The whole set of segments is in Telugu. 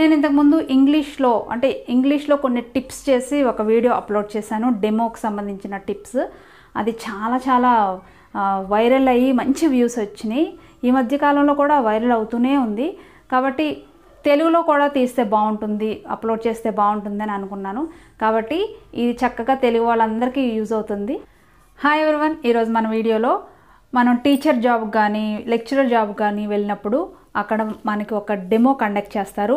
నేను ఇంతకుముందు ఇంగ్లీష్లో అంటే ఇంగ్లీష్లో కొన్ని టిప్స్ చేసి ఒక వీడియో అప్లోడ్ చేశాను డెమోకి సంబంధించిన టిప్స్ అది చాలా చాలా వైరల్ అయ్యి మంచి వ్యూస్ వచ్చినాయి ఈ మధ్యకాలంలో కూడా వైరల్ అవుతూనే ఉంది కాబట్టి తెలుగులో కూడా తీస్తే బాగుంటుంది అప్లోడ్ చేస్తే బాగుంటుంది అని అనుకున్నాను కాబట్టి ఇది చక్కగా తెలుగు వాళ్ళందరికీ యూజ్ అవుతుంది హాయ్ ఎవరివన్ ఈరోజు మన వీడియోలో మనం టీచర్ జాబ్ కానీ లెక్చరర్ జాబ్ కానీ వెళ్ళినప్పుడు అక్కడ మనకి ఒక డెమో కండక్ట్ చేస్తారు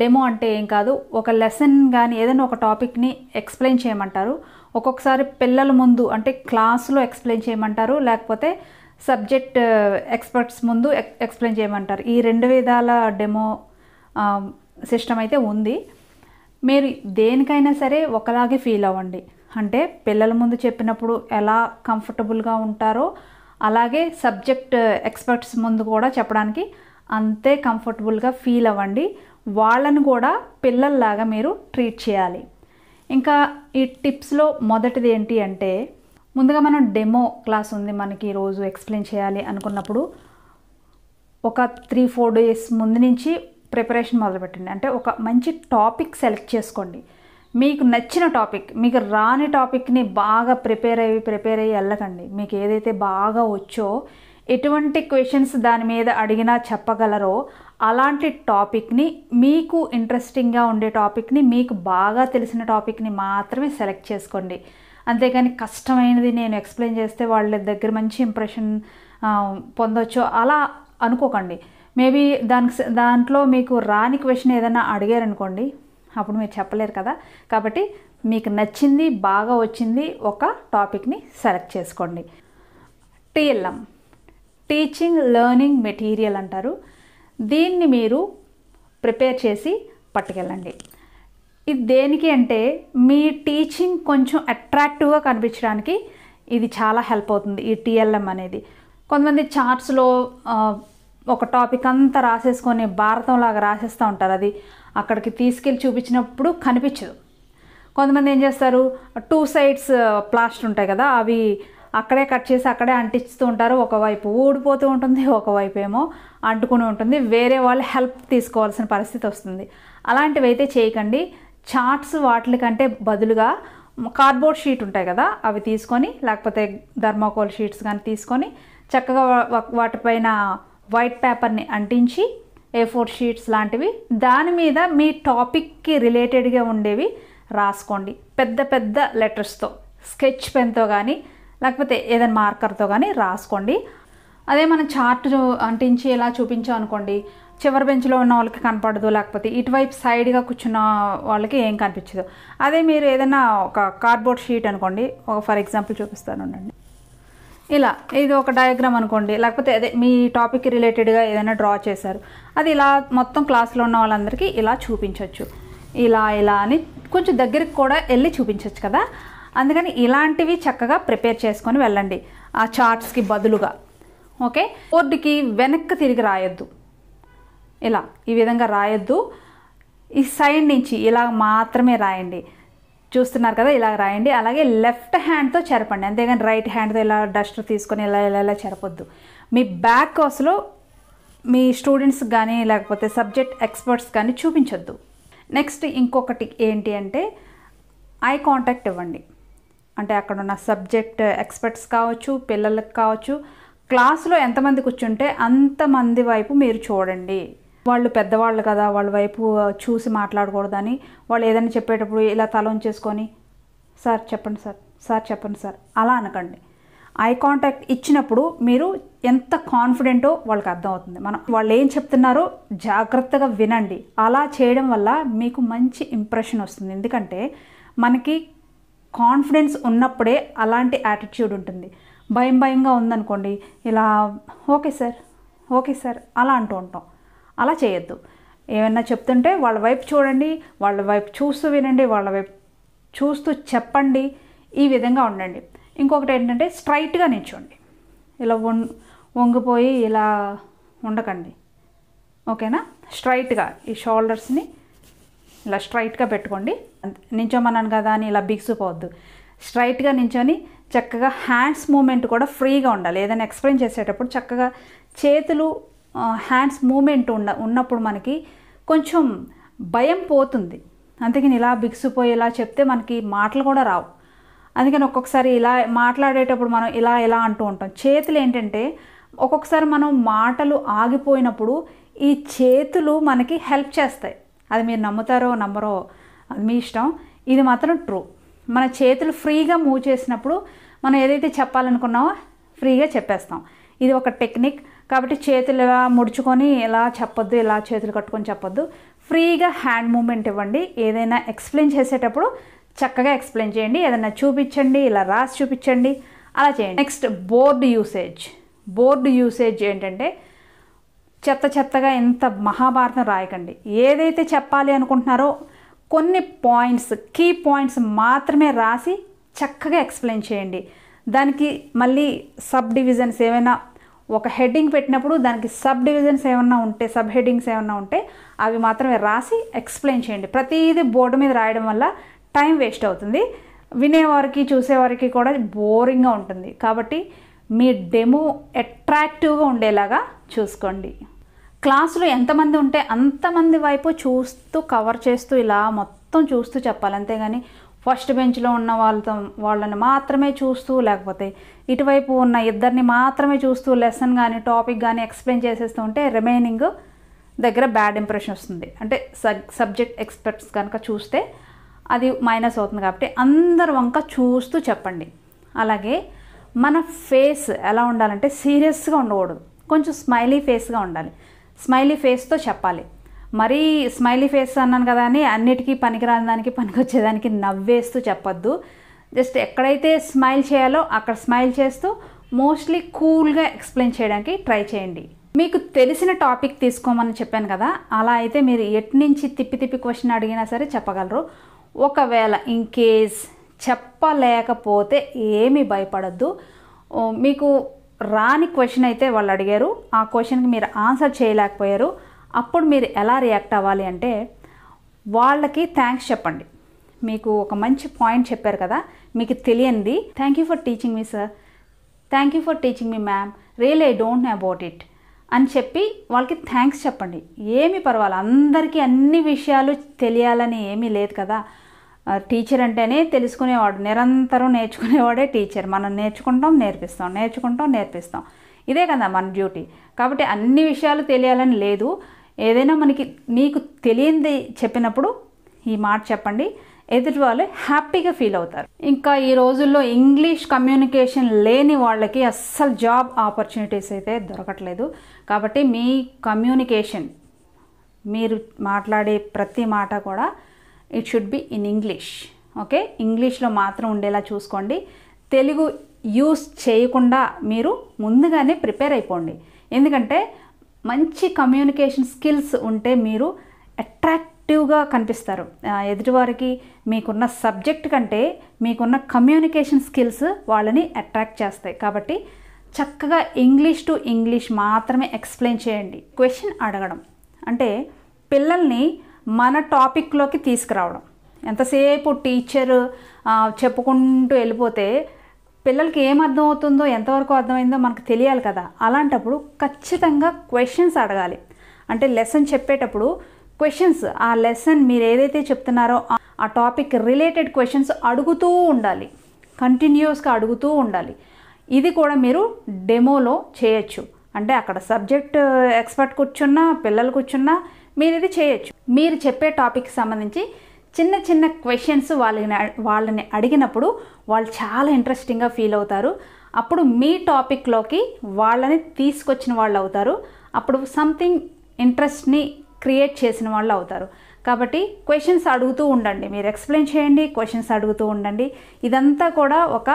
డెమో అంటే ఏం కాదు ఒక లెసన్ కానీ ఏదైనా ఒక టాపిక్ని ఎక్స్ప్లెయిన్ చేయమంటారు ఒక్కొక్కసారి పిల్లల ముందు అంటే క్లాసులో ఎక్స్ప్లెయిన్ చేయమంటారు లేకపోతే సబ్జెక్ట్ ఎక్స్పర్ట్స్ ముందు ఎక్స్ప్లెయిన్ చేయమంటారు ఈ రెండు విధాల డెమో సిస్టమ్ అయితే ఉంది మీరు దేనికైనా సరే ఒకలాగే ఫీల్ అవ్వండి అంటే పిల్లల ముందు చెప్పినప్పుడు ఎలా కంఫర్టబుల్గా ఉంటారో అలాగే సబ్జెక్ట్ ఎక్స్పర్ట్స్ ముందు కూడా చెప్పడానికి అంతే కంఫర్టబుల్గా ఫీల్ అవ్వండి వాళ్ళను కూడా పిల్లల్లాగా మీరు ట్రీట్ చేయాలి ఇంకా ఈ టిప్స్లో మొదటిది ఏంటి అంటే ముందుగా మనం డెమో క్లాస్ ఉంది మనకి రోజు ఎక్స్ప్లెయిన్ చేయాలి అనుకున్నప్పుడు ఒక త్రీ ఫోర్ డేస్ ముందు నుంచి ప్రిపరేషన్ మొదలుపెట్టండి అంటే ఒక మంచి టాపిక్ సెలెక్ట్ చేసుకోండి మీకు నచ్చిన టాపిక్ మీకు రాని టాపిక్ని బాగా ప్రిపేర్ అయ్యి ప్రిపేర్ అయ్యి వెళ్ళకండి మీకు ఏదైతే బాగా వచ్చో ఎటువంటి క్వశ్చన్స్ దాని మీద అడిగినా చెప్పగలరో అలాంటి టాపిక్ని మీకు ఇంట్రెస్టింగ్గా ఉండే టాపిక్ని మీకు బాగా తెలిసిన టాపిక్ని మాత్రమే సెలెక్ట్ చేసుకోండి అంతేగాని కష్టమైనది నేను ఎక్స్ప్లెయిన్ చేస్తే వాళ్ళ దగ్గర మంచి ఇంప్రెషన్ పొందొచ్చు అలా అనుకోకండి మేబీ దానికి దాంట్లో మీకు రాని క్వశ్చన్ ఏదైనా అడిగారనుకోండి అప్పుడు మీరు చెప్పలేరు కదా కాబట్టి మీకు నచ్చింది బాగా వచ్చింది ఒక టాపిక్ని సెలెక్ట్ చేసుకోండి టీఎల్ఎం టీచింగ్ లెర్నింగ్ మెటీరియల్ అంటారు దీన్ని మీరు ప్రిపేర్ చేసి పట్టుకెళ్ళండి ఇది దేనికి అంటే మీ టీచింగ్ కొంచెం అట్రాక్టివ్గా కనిపించడానికి ఇది చాలా హెల్ప్ అవుతుంది ఈ టీఎల్ఎం అనేది కొంతమంది చార్ట్స్లో ఒక టాపిక్ అంతా రాసేసుకొని భారతంలాగా రాసేస్తూ ఉంటారు అది అక్కడికి తీసుకెళ్ళి చూపించినప్పుడు కనిపించదు కొంతమంది ఏం చేస్తారు టూ సైడ్స్ ప్లాస్టర్ ఉంటాయి కదా అవి అక్కడే కట్ చేసి అక్కడే అంటిస్తూ ఉంటారు ఒకవైపు ఊడిపోతూ ఉంటుంది ఒకవైపు ఏమో అంటుకుని ఉంటుంది వేరే వాళ్ళు హెల్ప్ తీసుకోవాల్సిన పరిస్థితి వస్తుంది అలాంటివి అయితే చేయకండి చార్ట్స్ వాటి కంటే బదులుగా కార్డ్బోర్డ్ షీట్ ఉంటాయి కదా అవి తీసుకొని లేకపోతే ధర్మాకోల్ షీట్స్ కానీ తీసుకొని చక్కగా వాటిపైన వైట్ పేపర్ని అంటించి ఏ ఫోర్ షీట్స్ లాంటివి దాని మీద మీ టాపిక్కి రిలేటెడ్గా ఉండేవి రాసుకోండి పెద్ద పెద్ద లెటర్స్తో స్కెచ్ పెన్తో కానీ లేకపోతే ఏదైనా మార్కర్తో కానీ రాసుకోండి అదే మనం చార్ట్ అంటించి ఇలా చూపించాం అనుకోండి చివరి బెంచ్లో ఉన్న వాళ్ళకి కనపడదు లేకపోతే ఇటువైపు సైడ్గా కూర్చున్న వాళ్ళకి ఏం కనిపించదు అదే మీరు ఏదైనా ఒక కార్డ్బోర్డ్ షీట్ అనుకోండి ఒక ఫర్ ఎగ్జాంపుల్ చూపిస్తాను ఉండండి ఇలా ఇది ఒక డయాగ్రామ్ అనుకోండి లేకపోతే అదే మీ టాపిక్ రిలేటెడ్గా ఏదైనా డ్రా చేశారు అది ఇలా మొత్తం క్లాస్లో ఉన్న వాళ్ళందరికీ ఇలా చూపించవచ్చు ఇలా ఇలా అని కొంచెం దగ్గరికి కూడా వెళ్ళి చూపించవచ్చు కదా అందుకని ఇలాంటివి చక్కగా ప్రిపేర్ చేసుకొని వెళ్ళండి ఆ చార్ట్స్కి బదులుగా ఓకే బోర్డుకి వెనక్కి తిరిగి రాయొద్దు ఇలా ఈ విధంగా రాయొద్దు ఈ సైడ్ నుంచి ఇలా మాత్రమే రాయండి చూస్తున్నారు కదా ఇలా రాయండి అలాగే లెఫ్ట్ హ్యాండ్తో చెరపండి అంతేగాని రైట్ హ్యాండ్తో ఇలా డస్టర్ తీసుకొని ఇలా ఇలా ఇలా చెరపొద్దు మీ బ్యాక్ కోసలో మీ స్టూడెంట్స్ కానీ లేకపోతే సబ్జెక్ట్ ఎక్స్పర్ట్స్ కానీ చూపించొద్దు నెక్స్ట్ ఇంకొకటి ఏంటి అంటే ఐ కాంటాక్ట్ ఇవ్వండి అంటే అక్కడ ఉన్న సబ్జెక్ట్ ఎక్స్పర్ట్స్ కావచ్చు పిల్లలకు కావచ్చు క్లాస్లో ఎంతమంది కూర్చుంటే అంతమంది వైపు మీరు చూడండి వాళ్ళు పెద్దవాళ్ళు కదా వాళ్ళ వైపు చూసి మాట్లాడకూడదని వాళ్ళు ఏదైనా చెప్పేటప్పుడు ఇలా తల ఉంచేసుకొని సార్ చెప్పండి సార్ సార్ చెప్పండి సార్ అలా అనకండి ఐ కాంటాక్ట్ ఇచ్చినప్పుడు మీరు ఎంత కాన్ఫిడెంటో వాళ్ళకి అర్థమవుతుంది మనం వాళ్ళు ఏం చెప్తున్నారో జాగ్రత్తగా వినండి అలా చేయడం వల్ల మీకు మంచి ఇంప్రెషన్ వస్తుంది ఎందుకంటే మనకి కాన్ఫిడెన్స్ ఉన్నప్పుడే అలాంటి యాటిట్యూడ్ ఉంటుంది భయం భయంగా ఉందనుకోండి ఇలా ఓకే సార్ ఓకే సార్ అలా అంటూ ఉంటాం అలా చేయొద్దు ఏమైనా చెప్తుంటే వాళ్ళ వైపు చూడండి వాళ్ళ వైపు చూస్తూ వినండి వాళ్ళ వైపు చూస్తూ చెప్పండి ఈ విధంగా ఉండండి ఇంకొకటి ఏంటంటే స్ట్రైట్గా నిల్చోండి ఇలా వం వంగిపోయి ఇలా ఉండకండి ఓకేనా స్ట్రైట్గా ఈ షోల్డర్స్ని ఇలా స్ట్రైట్గా పెట్టుకోండి నించోమన్నాను కదా అని ఇలా బిగుసిపోవద్దు స్ట్రైట్గా నించొని చక్కగా హ్యాండ్స్ మూమెంట్ కూడా ఫ్రీగా ఉండాలి ఏదైనా ఎక్స్ప్లెయిన్ చేసేటప్పుడు చక్కగా చేతులు హ్యాండ్స్ మూమెంట్ ఉన్న ఉన్నప్పుడు మనకి కొంచెం భయం పోతుంది అందుకని ఇలా ఇలా చెప్తే మనకి మాటలు కూడా రావు అందుకని ఒక్కొక్కసారి ఇలా మాట్లాడేటప్పుడు మనం ఇలా ఇలా అంటూ ఉంటాం చేతులు ఏంటంటే ఒక్కొక్కసారి మనం మాటలు ఆగిపోయినప్పుడు ఈ చేతులు మనకి హెల్ప్ చేస్తాయి అది మీరు నమ్ముతారో నమ్మరో అది మీ ఇష్టం ఇది మాత్రం ట్రూ మన చేతులు ఫ్రీగా మూవ్ చేసినప్పుడు మనం ఏదైతే చెప్పాలనుకున్నామో ఫ్రీగా చెప్పేస్తాం ఇది ఒక టెక్నిక్ కాబట్టి చేతులు ఇలా ముడుచుకొని ఇలా చెప్పొద్దు ఇలా చేతులు కట్టుకొని చెప్పొద్దు ఫ్రీగా హ్యాండ్ మూమెంట్ ఇవ్వండి ఏదైనా ఎక్స్ప్లెయిన్ చేసేటప్పుడు చక్కగా ఎక్స్ప్లెయిన్ చేయండి ఏదైనా చూపించండి ఇలా రాసి చూపించండి అలా చేయండి next board usage board usage ఏంటంటే చెత్త చెత్తగా ఎంత మహాభారతం రాయకండి ఏదైతే చెప్పాలి అనుకుంటున్నారో కొన్ని పాయింట్స్ కీ పాయింట్స్ మాత్రమే రాసి చక్కగా ఎక్స్ప్లెయిన్ చేయండి దానికి మళ్ళీ సబ్ డివిజన్స్ ఏమైనా ఒక హెడ్డింగ్ పెట్టినప్పుడు దానికి సబ్ డివిజన్స్ ఏమన్నా ఉంటే సబ్ హెడ్డింగ్స్ ఏమన్నా ఉంటే అవి మాత్రమే రాసి ఎక్స్ప్లెయిన్ చేయండి ప్రతిదీ బోర్డు మీద రాయడం వల్ల టైం వేస్ట్ అవుతుంది వినేవారికి చూసేవారికి కూడా బోరింగ్గా ఉంటుంది కాబట్టి మీ డెమో అట్రాక్టివ్గా ఉండేలాగా చూసుకోండి క్లాసులో ఎంతమంది ఉంటే అంతమంది వైపు చూస్తూ కవర్ చేస్తూ ఇలా మొత్తం చూస్తూ చెప్పాలి అంతేగాని ఫస్ట్ బెంచ్లో ఉన్న వాళ్ళతో వాళ్ళని మాత్రమే చూస్తూ లేకపోతే ఇటువైపు ఉన్న ఇద్దరిని మాత్రమే చూస్తూ లెసన్ కానీ టాపిక్ కానీ ఎక్స్ప్లెయిన్ చేసేస్తూ ఉంటే రిమైనింగ్ దగ్గర బ్యాడ్ ఇంప్రెషన్ వస్తుంది అంటే సబ్జెక్ట్ ఎక్స్పర్ట్స్ కనుక చూస్తే అది మైనస్ అవుతుంది కాబట్టి అందరు వంక చూస్తూ చెప్పండి అలాగే మన ఫేస్ ఎలా ఉండాలంటే సీరియస్గా ఉండకూడదు కొంచెం స్మైలీ ఫేస్గా ఉండాలి స్మైలీ ఫేస్తో చెప్పాలి మరీ స్మైలీ ఫేస్ అన్నాను కదా అని అన్నిటికీ పనికిరాని దానికి పనికొచ్చేదానికి నవ్వేస్తూ చెప్పొద్దు జస్ట్ ఎక్కడైతే స్మైల్ చేయాలో అక్కడ స్మైల్ చేస్తూ మోస్ట్లీ కూల్గా ఎక్స్ప్లెయిన్ చేయడానికి ట్రై చేయండి మీకు తెలిసిన టాపిక్ తీసుకోమని చెప్పాను కదా అలా అయితే మీరు ఎటు నుంచి తిప్పి తిప్పి క్వశ్చన్ అడిగినా సరే చెప్పగలరు ఒకవేళ ఇన్ కేస్ చెప్పలేకపోతే ఏమీ భయపడద్దు మీకు రాని క్వశ్చన్ అయితే వాళ్ళు అడిగారు ఆ క్వశ్చన్కి మీరు ఆన్సర్ చేయలేకపోయారు అప్పుడు మీరు ఎలా రియాక్ట్ అవ్వాలి అంటే వాళ్ళకి థ్యాంక్స్ చెప్పండి మీకు ఒక మంచి పాయింట్ చెప్పారు కదా మీకు తెలియంది thank you for teaching me sir thank you for teaching me ma'am real I don't know about it అని చెప్పి వాళ్ళకి థ్యాంక్స్ చెప్పండి ఏమి పర్వాలేదు అందరికీ అన్ని విషయాలు తెలియాలని ఏమీ లేదు కదా టీచర్ అంటేనే తెలుసుకునేవాడు నిరంతరం నేర్చుకునేవాడే టీచర్ మనం నేర్చుకుంటాం నేర్పిస్తాం నేర్చుకుంటాం నేర్పిస్తాం ఇదే కదా మన డ్యూటీ కాబట్టి అన్ని విషయాలు తెలియాలని లేదు ఏదైనా మనకి మీకు తెలియంది చెప్పినప్పుడు ఈ మాట చెప్పండి ఎదుటి వాళ్ళు హ్యాపీగా ఫీల్ అవుతారు ఇంకా ఈ రోజుల్లో ఇంగ్లీష్ కమ్యూనికేషన్ లేని వాళ్ళకి అస్సలు జాబ్ ఆపర్చునిటీస్ అయితే దొరకట్లేదు కాబట్టి మీ కమ్యూనికేషన్ మీరు మాట్లాడే ప్రతి మాట కూడా it should be in English okay ఇంగ్లీష్లో మాత్రం ఉండేలా చూసుకోండి తెలుగు యూస్ చేయకుండా మీరు ముందుగానే ప్రిపేర్ అయిపోండి ఎందుకంటే మంచి కమ్యూనికేషన్ స్కిల్స్ ఉంటే మీరు అట్రాక్టివ్గా కనిపిస్తారు ఎదుటివారికి మీకున్న సబ్జెక్ట్ కంటే మీకున్న కమ్యూనికేషన్ స్కిల్స్ వాళ్ళని అట్రాక్ట్ చేస్తాయి కాబట్టి చక్కగా ఇంగ్లీష్ టు ఇంగ్లీష్ మాత్రమే ఎక్స్ప్లెయిన్ చేయండి క్వశ్చన్ అడగడం అంటే పిల్లల్ని మన టాపిక్లోకి తీసుకురావడం ఎంతసేపు టీచర్ చెప్పుకుంటూ వెళ్ళిపోతే పిల్లలకి ఏం అర్థమవుతుందో ఎంతవరకు అర్థమైందో మనకు తెలియాలి కదా అలాంటప్పుడు ఖచ్చితంగా క్వశ్చన్స్ అడగాలి అంటే లెసన్ చెప్పేటప్పుడు క్వశ్చన్స్ ఆ లెసన్ మీరు ఏదైతే చెప్తున్నారో ఆ టాపిక్ రిలేటెడ్ క్వశ్చన్స్ అడుగుతూ ఉండాలి కంటిన్యూస్గా అడుగుతూ ఉండాలి ఇది కూడా మీరు డెమోలో చేయొచ్చు అంటే అక్కడ సబ్జెక్ట్ ఎక్స్పర్ట్ కూర్చున్నా పిల్లలు కూర్చున్నా మీరు ఇది చేయొచ్చు మీరు చెప్పే టాపిక్ సంబంధించి చిన్న చిన్న క్వశ్చన్స్ వాళ్ళని వాళ్ళని అడిగినప్పుడు వాళ్ళు చాలా ఇంట్రెస్టింగ్గా ఫీల్ అవుతారు అప్పుడు మీ టాపిక్లోకి వాళ్ళని తీసుకొచ్చిన వాళ్ళు అవుతారు అప్పుడు సంథింగ్ ఇంట్రెస్ట్ని క్రియేట్ చేసిన వాళ్ళు అవుతారు కాబట్టి క్వశ్చన్స్ అడుగుతూ ఉండండి మీరు ఎక్స్ప్లెయిన్ చేయండి క్వశ్చన్స్ అడుగుతూ ఉండండి ఇదంతా కూడా ఒక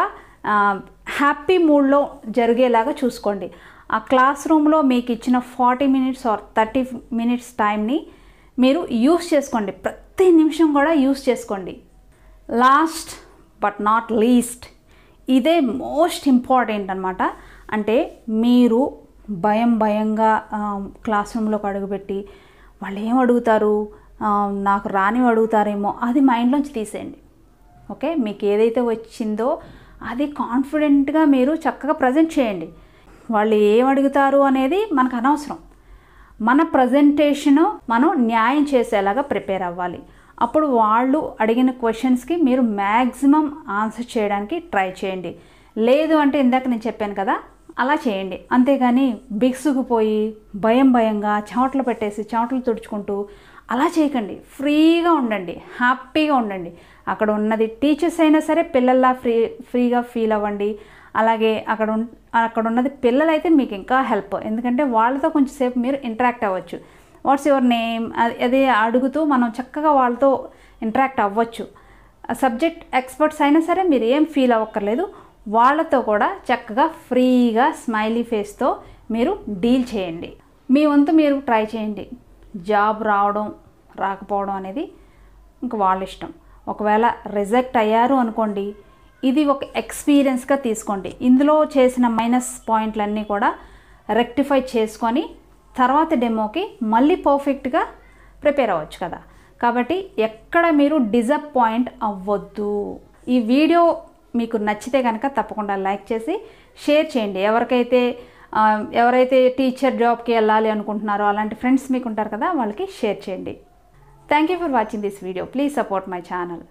హ్యాపీ మూడ్లో జరిగేలాగా చూసుకోండి ఆ క్లాస్ రూమ్లో మీకు ఇచ్చిన forty minutes or thirty minutes టైంని మీరు యూస్ చేసుకోండి ప్రతి నిమిషం కూడా యూస్ చేసుకోండి లాస్ట్ బట్ నాట్ లీస్ట్ ఇదే మోస్ట్ ఇంపార్టెంట్ అనమాట అంటే మీరు భయం భయంగా క్లాస్ రూమ్లోకి అడుగుపెట్టి వాళ్ళు ఏం అడుగుతారు నాకు రాని అడుగుతారేమో అది మైండ్లోంచి తీసేయండి ఓకే మీకు ఏదైతే వచ్చిందో అది కాన్ఫిడెంట్గా మీరు చక్కగా ప్రజెంట్ చేయండి వాళ్ళు ఏమడుగుతారు అనేది మనకు అనవసరం మన ప్రజెంటేషను మనం న్యాయం చేసేలాగా ప్రిపేర్ అవ్వాలి అప్పుడు వాళ్ళు అడిగిన క్వశ్చన్స్కి మీరు మ్యాక్సిమం ఆన్సర్ చేయడానికి ట్రై చేయండి లేదు అంటే ఇందాక నేను చెప్పాను కదా అలా చేయండి అంతేగాని బిగుసుకుపోయి భయం భయంగా చెమటలు పెట్టేసి చాట్లు తుడుచుకుంటూ అలా చేయకండి ఫ్రీగా ఉండండి హ్యాపీగా ఉండండి అక్కడ ఉన్నది టీచర్స్ అయినా సరే పిల్లల్లా ఫ్రీ ఫ్రీగా ఫీల్ అవ్వండి అలాగే అక్కడ అక్కడ ఉన్నది పిల్లలైతే మీకు ఇంకా హెల్ప్ ఎందుకంటే వాళ్ళతో కొంచెం సేపు మీరు ఇంటరాక్ట్ అవ్వచ్చు వాట్స్ యువర్ నేమ్ అదే అడుగుతూ మనం చక్కగా వాళ్ళతో ఇంటరాక్ట్ అవ్వచ్చు సబ్జెక్ట్ ఎక్స్పర్ట్స్ అయినా సరే మీరు ఏం ఫీల్ అవ్వక్కర్లేదు వాళ్ళతో కూడా చక్కగా ఫ్రీగా స్మైలీ ఫేస్తో మీరు డీల్ చేయండి మీ వంతు మీరు ట్రై చేయండి జాబ్ రావడం రాకపోవడం అనేది ఇంక వాళ్ళ ఇష్టం ఒకవేళ రిజెక్ట్ అయ్యారు అనుకోండి ఇది ఒక ఎక్స్పీరియన్స్గా తీసుకోండి ఇందులో చేసిన మైనస్ పాయింట్లన్నీ కూడా రెక్టిఫై చేసుకొని తర్వాత డెమోకి మళ్ళీ పర్ఫెక్ట్గా ప్రిపేర్ అవ్వచ్చు కదా కాబట్టి ఎక్కడ మీరు డిజపాయింట్ అవ్వద్దు ఈ వీడియో మీకు నచ్చితే కనుక తప్పకుండా లైక్ చేసి షేర్ చేయండి ఎవరికైతే ఎవరైతే టీచర్ జాబ్కి వెళ్ళాలి అనుకుంటున్నారో అలాంటి ఫ్రెండ్స్ మీకు ఉంటారు కదా వాళ్ళకి షేర్ చేయండి thank you for watching this video please support my channel